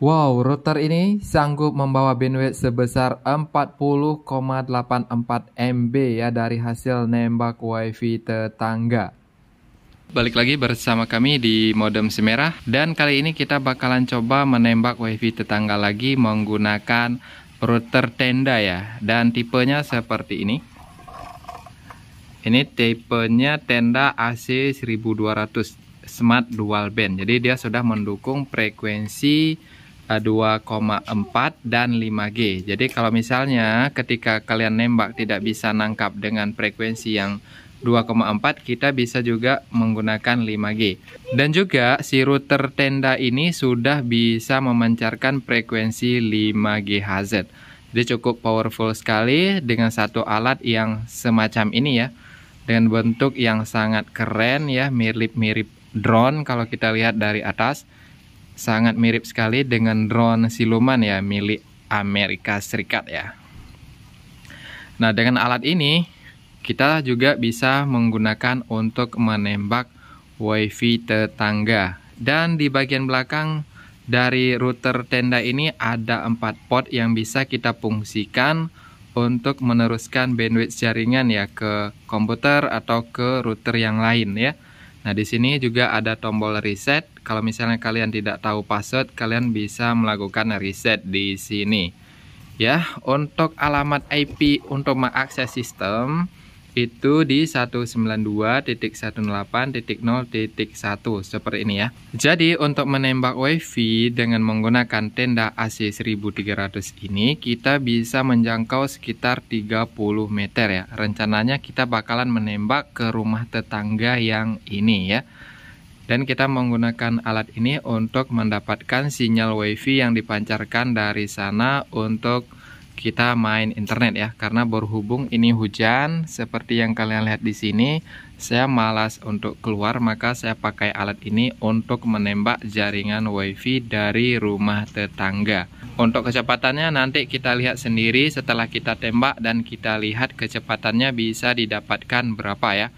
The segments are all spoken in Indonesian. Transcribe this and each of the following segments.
Wow, router ini sanggup membawa bandwidth sebesar 40,84 MB ya dari hasil nembak WiFi tetangga. Balik lagi bersama kami di Modem Semerah dan kali ini kita bakalan coba menembak WiFi tetangga lagi menggunakan router tenda ya dan tipenya seperti ini. Ini tipenya tenda AC 1200 Smart Dual Band. Jadi dia sudah mendukung frekuensi 2,4 eh, dan 5G. Jadi kalau misalnya ketika kalian nembak tidak bisa nangkap dengan frekuensi yang 2,4 kita bisa juga menggunakan 5G. Dan juga si router tenda ini sudah bisa memancarkan frekuensi 5GHz. Jadi cukup powerful sekali dengan satu alat yang semacam ini ya. Dengan bentuk yang sangat keren ya, mirip-mirip drone kalau kita lihat dari atas sangat mirip sekali dengan drone siluman ya milik Amerika Serikat ya. Nah, dengan alat ini kita juga bisa menggunakan untuk menembak wifi tetangga. Dan di bagian belakang dari router tenda ini ada 4 port yang bisa kita fungsikan untuk meneruskan bandwidth jaringan ya ke komputer atau ke router yang lain ya. Nah, di sini juga ada tombol reset. Kalau misalnya kalian tidak tahu password, kalian bisa melakukan reset di sini. Ya, untuk alamat IP untuk mengakses sistem, itu di 192.108.0.1 seperti ini ya. Jadi untuk menembak wifi dengan menggunakan tenda AC 1300 ini kita bisa menjangkau sekitar 30 meter ya. Rencananya kita bakalan menembak ke rumah tetangga yang ini ya. Dan kita menggunakan alat ini untuk mendapatkan sinyal wifi yang dipancarkan dari sana untuk kita main internet ya karena berhubung ini hujan seperti yang kalian lihat di sini saya malas untuk keluar maka saya pakai alat ini untuk menembak jaringan wifi dari rumah tetangga untuk kecepatannya nanti kita lihat sendiri setelah kita tembak dan kita lihat kecepatannya bisa didapatkan berapa ya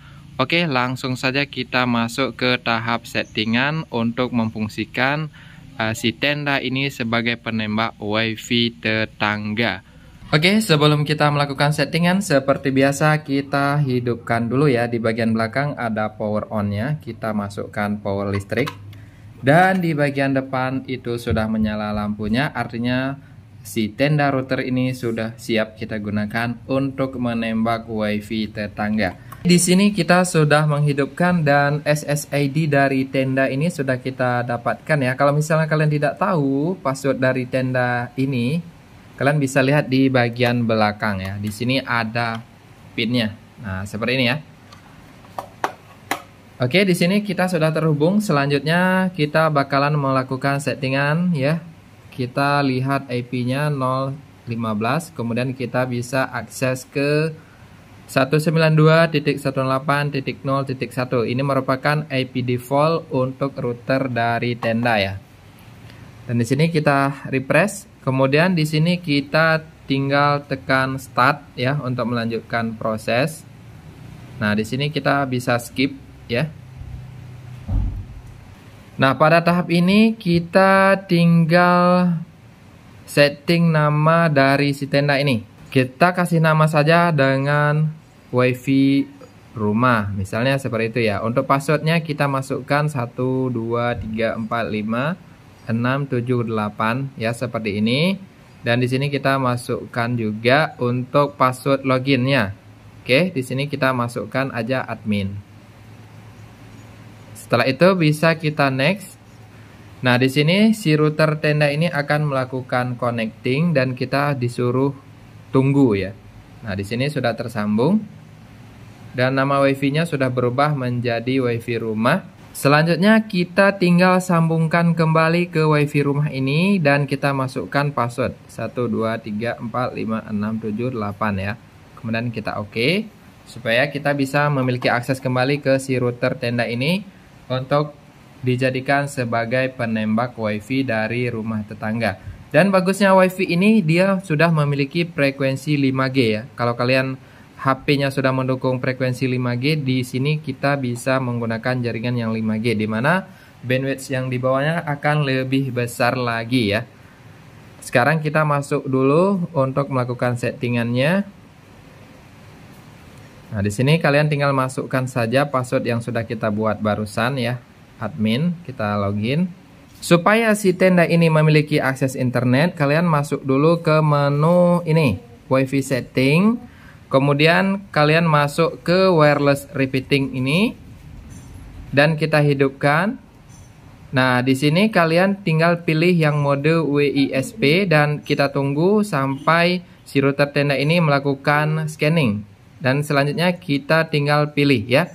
Oke langsung saja kita masuk ke tahap settingan untuk memfungsikan eh, si tenda ini sebagai penembak wifi tetangga Oke, sebelum kita melakukan settingan, seperti biasa kita hidupkan dulu ya. Di bagian belakang ada power on-nya, kita masukkan power listrik. Dan di bagian depan itu sudah menyala lampunya, artinya si tenda router ini sudah siap kita gunakan untuk menembak wifi tetangga. Di sini kita sudah menghidupkan dan SSID dari tenda ini sudah kita dapatkan ya. Kalau misalnya kalian tidak tahu password dari tenda ini, Kalian bisa lihat di bagian belakang ya. Di sini ada pinnya. Nah, seperti ini ya. Oke, di sini kita sudah terhubung. Selanjutnya kita bakalan melakukan settingan ya. Kita lihat IP-nya 015, kemudian kita bisa akses ke 192.18.0.1. ini merupakan IP default untuk router dari Tenda ya. Dan di sini kita refresh Kemudian di sini kita tinggal tekan start ya untuk melanjutkan proses. Nah, di sini kita bisa skip ya. Nah, pada tahap ini kita tinggal setting nama dari si tenda ini. Kita kasih nama saja dengan wifi rumah misalnya seperti itu ya. Untuk passwordnya kita masukkan 1 2 3 4 5 6, 7, 8 ya seperti ini. Dan di sini kita masukkan juga untuk password loginnya. Oke, di sini kita masukkan aja admin. Setelah itu bisa kita next. Nah, di sini si router tenda ini akan melakukan connecting dan kita disuruh tunggu ya. Nah, di sini sudah tersambung. Dan nama WiFi-nya sudah berubah menjadi WiFi rumah Selanjutnya kita tinggal sambungkan kembali ke wifi rumah ini dan kita masukkan password 1, 2, 3, 4, 5, 6, 7, 8 ya Kemudian kita oke okay, supaya kita bisa memiliki akses kembali ke si router tenda ini untuk dijadikan sebagai penembak wifi dari rumah tetangga Dan bagusnya wifi ini dia sudah memiliki frekuensi 5G ya Kalau kalian HP-nya sudah mendukung frekuensi 5G, di sini kita bisa menggunakan jaringan yang 5G, di mana bandwidth yang di bawahnya akan lebih besar lagi ya. Sekarang kita masuk dulu untuk melakukan settingannya. Nah, di sini kalian tinggal masukkan saja password yang sudah kita buat barusan ya, admin, kita login. Supaya si tenda ini memiliki akses internet, kalian masuk dulu ke menu ini, wifi setting, Kemudian kalian masuk ke wireless repeating ini dan kita hidupkan. Nah, di sini kalian tinggal pilih yang mode WISP dan kita tunggu sampai si router tenda ini melakukan scanning. Dan selanjutnya kita tinggal pilih ya.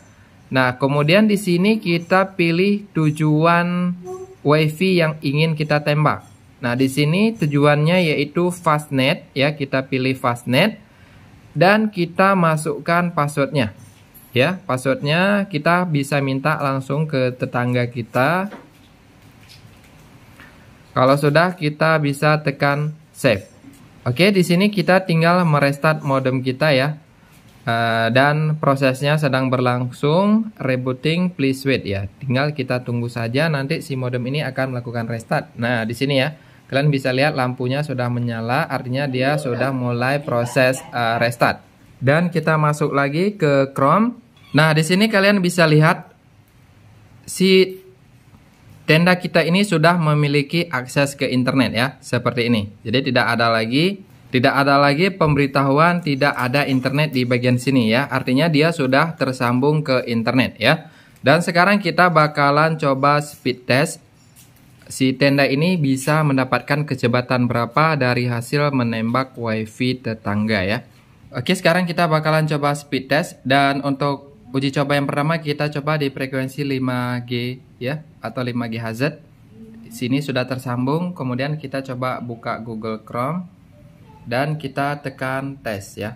Nah, kemudian di sini kita pilih tujuan WiFi yang ingin kita tembak. Nah, di sini tujuannya yaitu fastnet ya, kita pilih fastnet dan kita masukkan passwordnya ya passwordnya kita bisa minta langsung ke tetangga kita kalau sudah kita bisa tekan save oke di sini kita tinggal merestart modem kita ya eh, dan prosesnya sedang berlangsung rebooting please wait ya tinggal kita tunggu saja nanti si modem ini akan melakukan restart nah di sini ya Kalian bisa lihat lampunya sudah menyala, artinya dia sudah mulai proses uh, restart. Dan kita masuk lagi ke Chrome. Nah, di sini kalian bisa lihat si tenda kita ini sudah memiliki akses ke internet ya, seperti ini. Jadi tidak ada lagi tidak ada lagi pemberitahuan tidak ada internet di bagian sini ya. Artinya dia sudah tersambung ke internet ya. Dan sekarang kita bakalan coba speed test Si tenda ini bisa mendapatkan kecepatan berapa dari hasil menembak wifi tetangga ya. Oke, sekarang kita bakalan coba speed test dan untuk uji coba yang pertama kita coba di frekuensi 5G ya atau 5 GHz. Sini sudah tersambung, kemudian kita coba buka Google Chrome dan kita tekan test ya.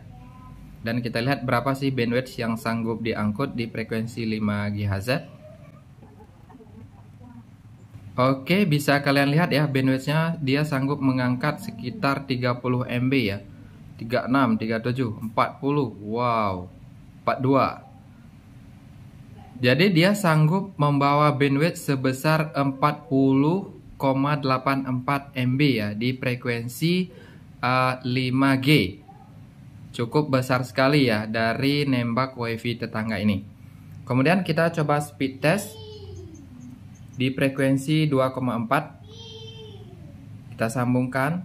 Dan kita lihat berapa sih bandwidth yang sanggup diangkut di frekuensi 5 GHz. Oke, bisa kalian lihat ya bandwidthnya dia sanggup mengangkat sekitar 30 MB ya. 36, 37, 40, wow, 42. Jadi dia sanggup membawa bandwidth sebesar 40,84 MB ya di frekuensi uh, eh, 5G. Cukup besar sekali ya dari nembak wifi tetangga ini. Kemudian kita coba speed test di frekuensi 2,4 kita sambungkan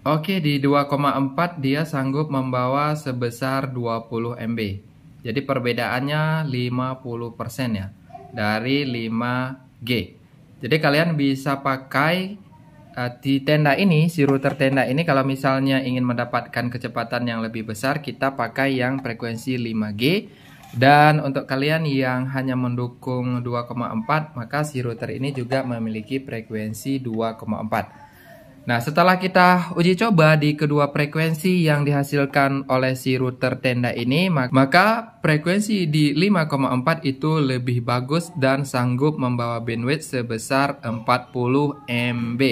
Oke di 2,4 dia sanggup membawa sebesar 20 MB Jadi perbedaannya 50% ya Dari 5G Jadi kalian bisa pakai uh, di tenda ini, si router tenda ini kalau misalnya ingin mendapatkan kecepatan yang lebih besar, kita pakai yang frekuensi 5G. Dan untuk kalian yang hanya mendukung 2,4, maka si router ini juga memiliki frekuensi 2,4. Nah, setelah kita uji coba di kedua frekuensi yang dihasilkan oleh si router tenda ini, maka frekuensi di 5,4 itu lebih bagus dan sanggup membawa bandwidth sebesar 40 MB.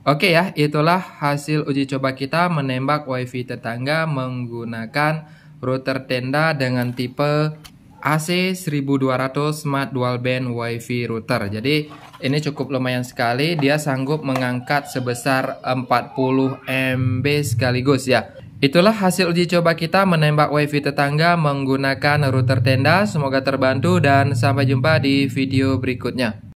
Oke ya, itulah hasil uji coba kita menembak wifi tetangga menggunakan router tenda dengan tipe AC1200 Smart Dual Band WiFi Router. Jadi ini cukup lumayan sekali, dia sanggup mengangkat sebesar 40 MB sekaligus ya. Itulah hasil uji coba kita menembak wifi tetangga menggunakan router tenda. Semoga terbantu dan sampai jumpa di video berikutnya.